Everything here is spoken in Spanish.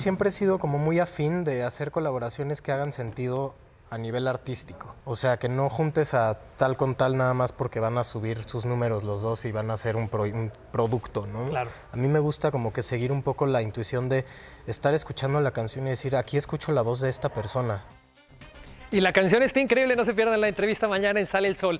siempre he sido como muy afín de hacer colaboraciones que hagan sentido a nivel artístico. O sea, que no juntes a tal con tal nada más porque van a subir sus números los dos y van a ser un, producto, ¿no? A mí me gusta como que seguir un poco la intuición de estar escuchando la canción y decir, aquí escucho la voz de esta persona. Y la canción está increíble, no se pierdan la entrevista mañana en Sale el Sol.